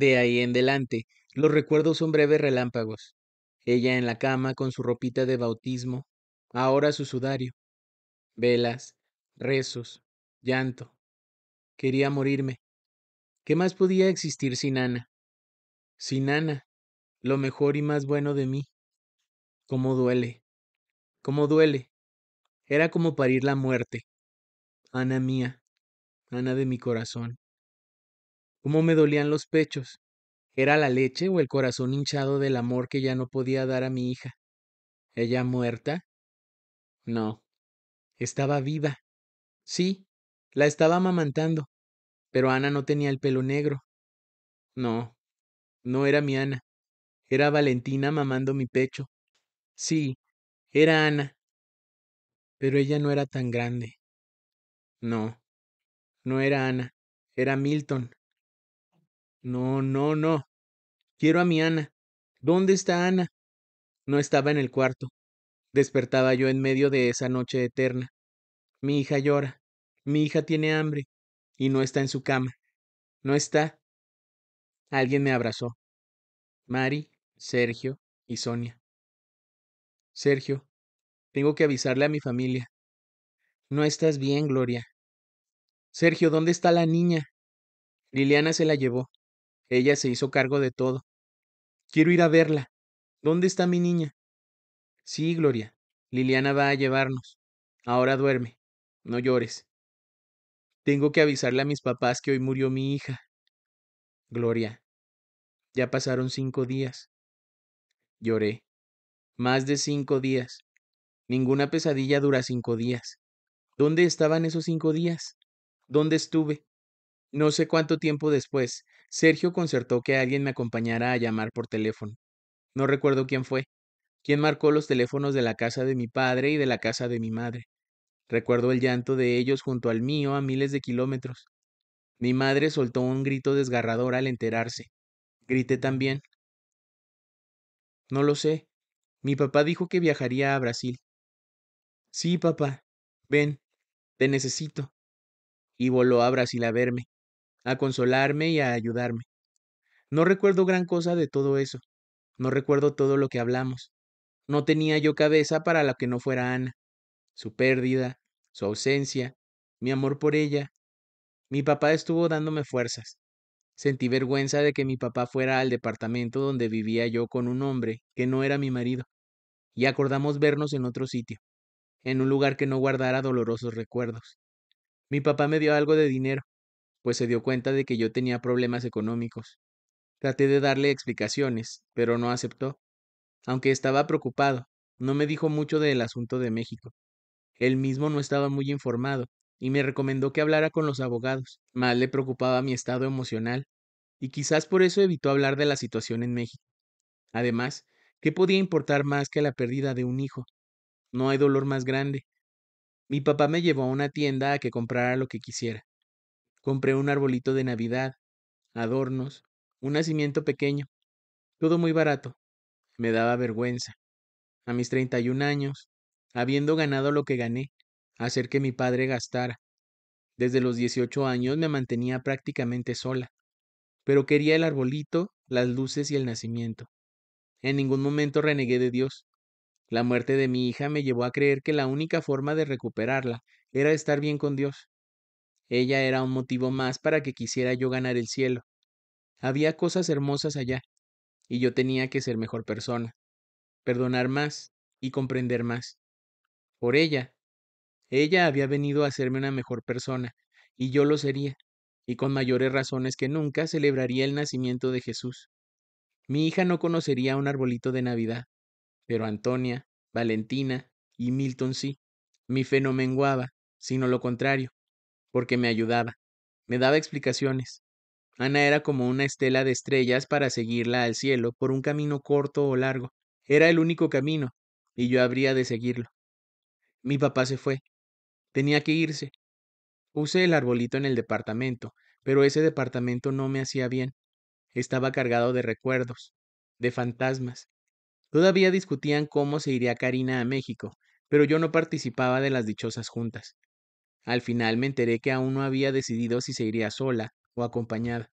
De ahí en delante, los recuerdos son breves relámpagos. Ella en la cama con su ropita de bautismo, ahora su sudario. Velas, rezos, llanto. Quería morirme. ¿Qué más podía existir sin Ana? Sin Ana, lo mejor y más bueno de mí. ¿Cómo duele? ¿Cómo duele? Era como parir la muerte. Ana mía, Ana de mi corazón cómo me dolían los pechos. Era la leche o el corazón hinchado del amor que ya no podía dar a mi hija. ¿Ella muerta? No. Estaba viva. Sí, la estaba amamantando. Pero Ana no tenía el pelo negro. No, no era mi Ana. Era Valentina mamando mi pecho. Sí, era Ana. Pero ella no era tan grande. No, no era Ana, era Milton. No, no, no. Quiero a mi Ana. ¿Dónde está Ana? No estaba en el cuarto. Despertaba yo en medio de esa noche eterna. Mi hija llora. Mi hija tiene hambre. Y no está en su cama. No está. Alguien me abrazó. Mari, Sergio y Sonia. Sergio, tengo que avisarle a mi familia. No estás bien, Gloria. Sergio, ¿dónde está la niña? Liliana se la llevó. Ella se hizo cargo de todo. Quiero ir a verla. ¿Dónde está mi niña? Sí, Gloria. Liliana va a llevarnos. Ahora duerme. No llores. Tengo que avisarle a mis papás que hoy murió mi hija. Gloria. Ya pasaron cinco días. Lloré. Más de cinco días. Ninguna pesadilla dura cinco días. ¿Dónde estaban esos cinco días? ¿Dónde estuve? No sé cuánto tiempo después, Sergio concertó que alguien me acompañara a llamar por teléfono. No recuerdo quién fue, quién marcó los teléfonos de la casa de mi padre y de la casa de mi madre. Recuerdo el llanto de ellos junto al mío a miles de kilómetros. Mi madre soltó un grito desgarrador al enterarse. Grité también. No lo sé. Mi papá dijo que viajaría a Brasil. Sí, papá. Ven. Te necesito. Y voló a Brasil a verme a consolarme y a ayudarme. No recuerdo gran cosa de todo eso. No recuerdo todo lo que hablamos. No tenía yo cabeza para la que no fuera Ana. Su pérdida, su ausencia, mi amor por ella. Mi papá estuvo dándome fuerzas. Sentí vergüenza de que mi papá fuera al departamento donde vivía yo con un hombre que no era mi marido, y acordamos vernos en otro sitio, en un lugar que no guardara dolorosos recuerdos. Mi papá me dio algo de dinero, pues se dio cuenta de que yo tenía problemas económicos. Traté de darle explicaciones, pero no aceptó. Aunque estaba preocupado, no me dijo mucho del asunto de México. Él mismo no estaba muy informado, y me recomendó que hablara con los abogados. Mal le preocupaba mi estado emocional, y quizás por eso evitó hablar de la situación en México. Además, ¿qué podía importar más que la pérdida de un hijo? No hay dolor más grande. Mi papá me llevó a una tienda a que comprara lo que quisiera. Compré un arbolito de Navidad, adornos, un nacimiento pequeño. Todo muy barato. Me daba vergüenza. A mis 31 años, habiendo ganado lo que gané, hacer que mi padre gastara. Desde los 18 años me mantenía prácticamente sola, pero quería el arbolito, las luces y el nacimiento. En ningún momento renegué de Dios. La muerte de mi hija me llevó a creer que la única forma de recuperarla era estar bien con Dios. Ella era un motivo más para que quisiera yo ganar el cielo. Había cosas hermosas allá, y yo tenía que ser mejor persona, perdonar más y comprender más. Por ella. Ella había venido a hacerme una mejor persona, y yo lo sería, y con mayores razones que nunca celebraría el nacimiento de Jesús. Mi hija no conocería un arbolito de Navidad, pero Antonia, Valentina y Milton sí. Mi fe no menguaba, sino lo contrario porque me ayudaba, me daba explicaciones. Ana era como una estela de estrellas para seguirla al cielo por un camino corto o largo. Era el único camino, y yo habría de seguirlo. Mi papá se fue. Tenía que irse. Puse el arbolito en el departamento, pero ese departamento no me hacía bien. Estaba cargado de recuerdos, de fantasmas. Todavía discutían cómo se iría Karina a México, pero yo no participaba de las dichosas juntas. Al final me enteré que aún no había decidido si se iría sola o acompañada.